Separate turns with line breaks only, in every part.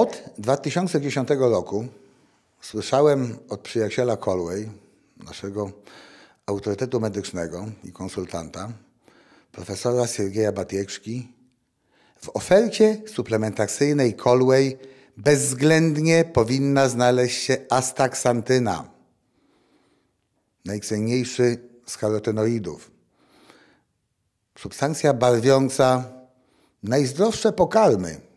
Od 2010 roku słyszałem od przyjaciela Colway, naszego autorytetu medycznego i konsultanta, profesora Siergieja Batieczki, w ofercie suplementacyjnej Colway bezwzględnie powinna znaleźć się astaksantyna, najcenniejszy z karotenoidów. Substancja barwiąca najzdrowsze pokarmy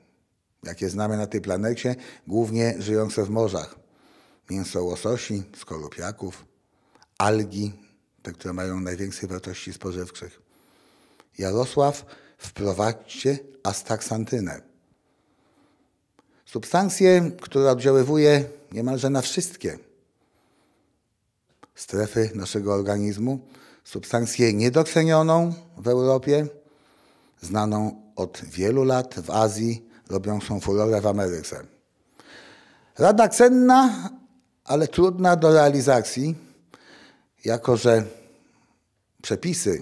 jakie znamy na tej planecie, głównie żyjące w morzach. Mięso łososi, skorupiaków, algi, te, które mają największe wartości spożywczych. Jarosław, wprowadźcie astaksantynę. Substancję, która oddziaływuje niemalże na wszystkie strefy naszego organizmu, substancję niedocenioną w Europie, znaną od wielu lat w Azji, robiącą furorę w Ameryce. Rada cenna, ale trudna do realizacji, jako że przepisy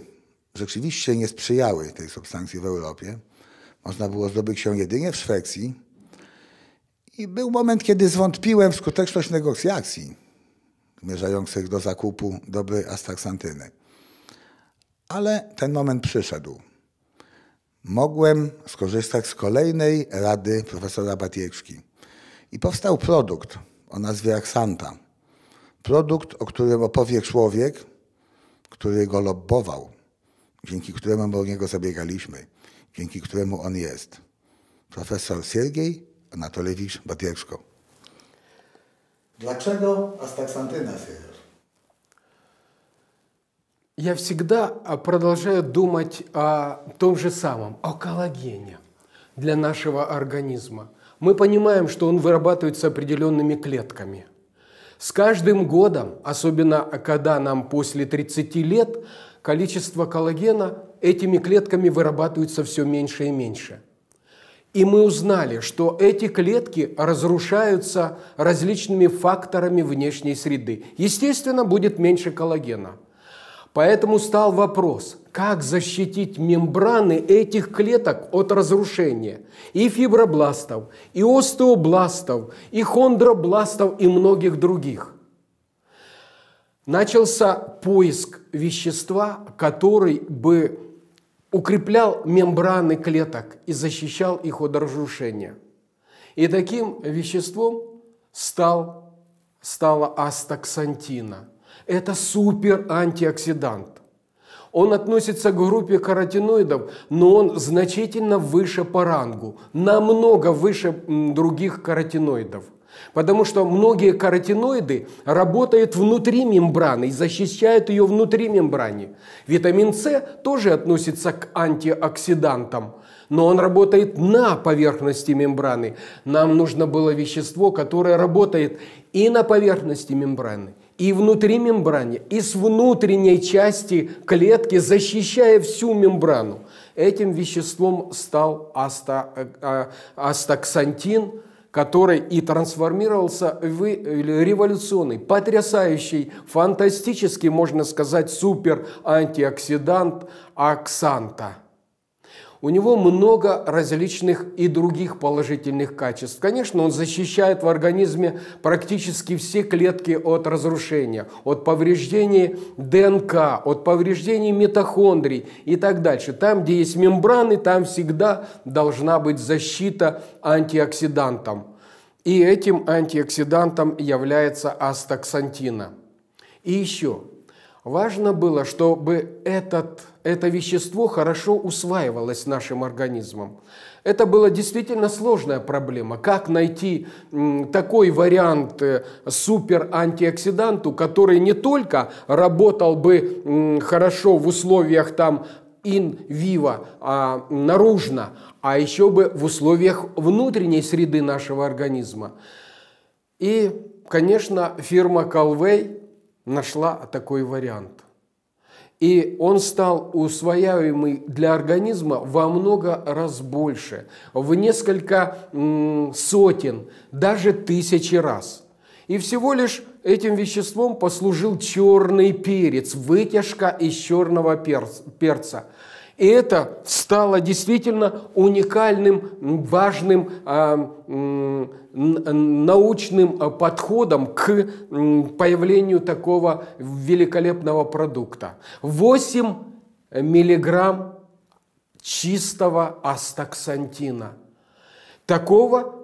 rzeczywiście nie sprzyjały tej substancji w Europie. Można było zdobyć ją jedynie w Szwecji. I był moment, kiedy zwątpiłem w skuteczność negocjacji zmierzających do zakupu doby astaxantyny. Ale ten moment przyszedł mogłem skorzystać z kolejnej rady profesora Batieczki. I powstał produkt o nazwie Aksanta. Produkt, o którym opowie człowiek, który go lobbował, dzięki któremu my o niego zabiegaliśmy, dzięki któremu on jest. Profesor Siergiej Anatolewicz Batieczko. Dlaczego astaksantyna syro?
я всегда а, продолжаю думать о том же самом, о коллагене для нашего организма. Мы понимаем, что он вырабатывается определенными клетками. С каждым годом, особенно когда нам после 30 лет, количество коллагена этими клетками вырабатывается все меньше и меньше. И мы узнали, что эти клетки разрушаются различными факторами внешней среды. Естественно, будет меньше коллагена – Поэтому стал вопрос, как защитить мембраны этих клеток от разрушения и фибробластов, и остеобластов, и хондробластов, и многих других. Начался поиск вещества, который бы укреплял мембраны клеток и защищал их от разрушения. И таким веществом стал, стала астаксантина – это супер антиоксидант. Он относится к группе каротиноидов, но он значительно выше по рангу, намного выше других каротиноидов. Потому что многие каротиноиды работают внутри мембраны и защищают ее внутри мембраны. Витамин С тоже относится к антиоксидантам, но он работает на поверхности мембраны. Нам нужно было вещество, которое работает и на поверхности мембраны, и внутри мембраны, и с внутренней части клетки, защищая всю мембрану. Этим веществом стал асто, э, а, астаксантин, который и трансформировался в революционный, потрясающий, фантастический, можно сказать, супер антиоксидант оксанта. У него много различных и других положительных качеств. Конечно, он защищает в организме практически все клетки от разрушения, от повреждений ДНК, от повреждений митохондрий и так дальше. Там, где есть мембраны, там всегда должна быть защита антиоксидантом. И этим антиоксидантом является астаксантина. И еще – Важно было, чтобы этот, это вещество хорошо усваивалось нашим организмом. Это была действительно сложная проблема. Как найти такой вариант э, супер-антиоксиданту, который не только работал бы хорошо в условиях там ин виво, а, наружно, а еще бы в условиях внутренней среды нашего организма. И, конечно, фирма Calway – нашла такой вариант. И он стал усвояемый для организма во много раз больше, в несколько сотен, даже тысячи раз. И всего лишь этим веществом послужил черный перец, вытяжка из черного перца – и это стало действительно уникальным, важным а, научным а, подходом к появлению такого великолепного продукта. 8 миллиграмм чистого астаксантина. Такого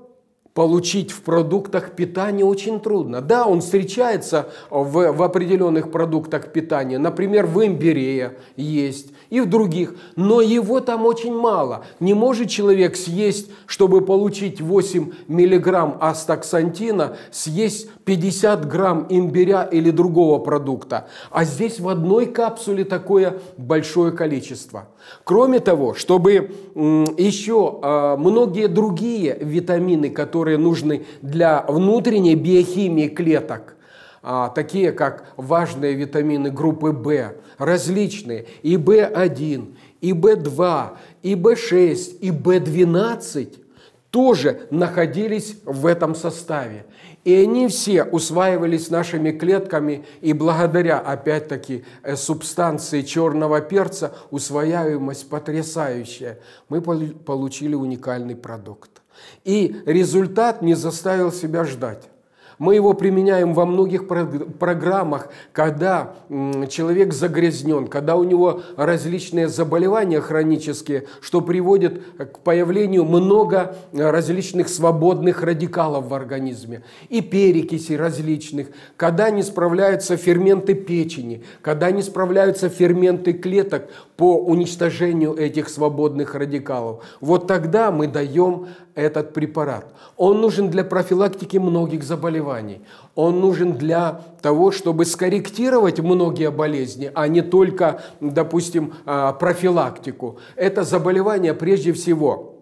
получить в продуктах питания очень трудно. Да, он встречается в, в определенных продуктах питания, например, в имбире есть и в других, но его там очень мало. Не может человек съесть, чтобы получить 8 миллиграмм астаксантина, съесть 50 грамм имбиря или другого продукта. А здесь в одной капсуле такое большое количество. Кроме того, чтобы еще а, многие другие витамины, которые которые нужны для внутренней биохимии клеток, а, такие как важные витамины группы В, различные, и В1, и В2, и В6, и В12 тоже находились в этом составе. И они все усваивались нашими клетками, и благодаря, опять-таки, э, субстанции черного перца усвояемость потрясающая. Мы получили уникальный продукт. И результат не заставил себя ждать. Мы его применяем во многих программах, когда человек загрязнен, когда у него различные заболевания хронические, что приводит к появлению много э, различных свободных радикалов в организме и перекисей различных, когда не справляются ферменты печени, когда не справляются ферменты клеток по уничтожению этих свободных радикалов. Вот тогда мы даем этот препарат. Он нужен для профилактики многих заболеваний заболеваний. Он нужен для того, чтобы скорректировать многие болезни, а не только, допустим, а, профилактику. Это заболевание прежде всего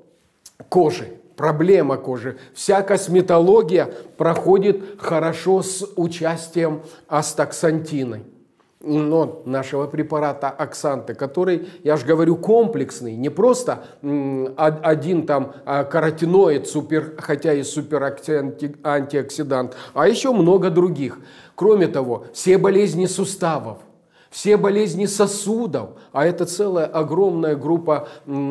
кожи проблема кожи. Вся косметология проходит хорошо с участием астаксантины но нашего препарата Оксанты, который, я же говорю, комплексный, не просто один там а, каротиноид, супер, хотя и супер антиоксидант, а еще много других. Кроме того, все болезни суставов – все болезни сосудов, а это целая огромная группа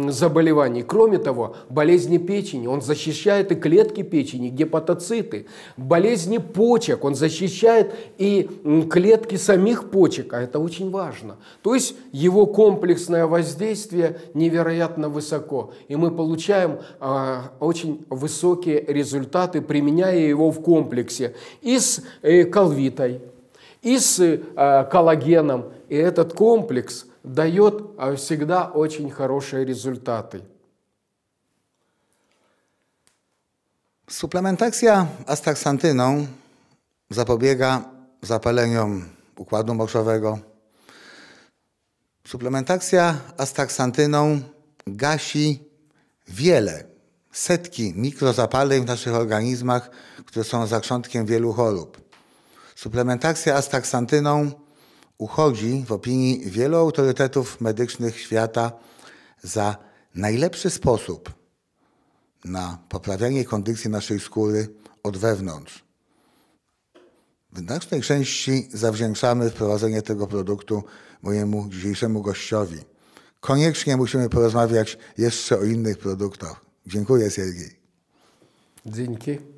заболеваний. Кроме того, болезни печени, он защищает и клетки печени, гепатоциты, болезни почек, он защищает и клетки самих почек, а это очень важно. То есть его комплексное воздействие невероятно высоко, и мы получаем э, очень высокие результаты, применяя его в комплексе и с э, колвитой, и с i э, ten И daje комплекс дает э, всегда очень хорошие Suplementacja astaxantyną
zapobiega zapaleniom układu moczowego. Suplementacja astaxantyną gasi wiele, setki mikrozapaleń w naszych organizmach, które są zaczątkiem wielu chorób. Suplementacja astaksantyną uchodzi w opinii wielu autorytetów medycznych świata za najlepszy sposób na poprawianie kondycji naszej skóry od wewnątrz. W znacznej części zawdzięczamy wprowadzenie tego produktu mojemu dzisiejszemu gościowi. Koniecznie musimy porozmawiać jeszcze o innych produktach. Dziękuję, Sergiej.
Dzięki.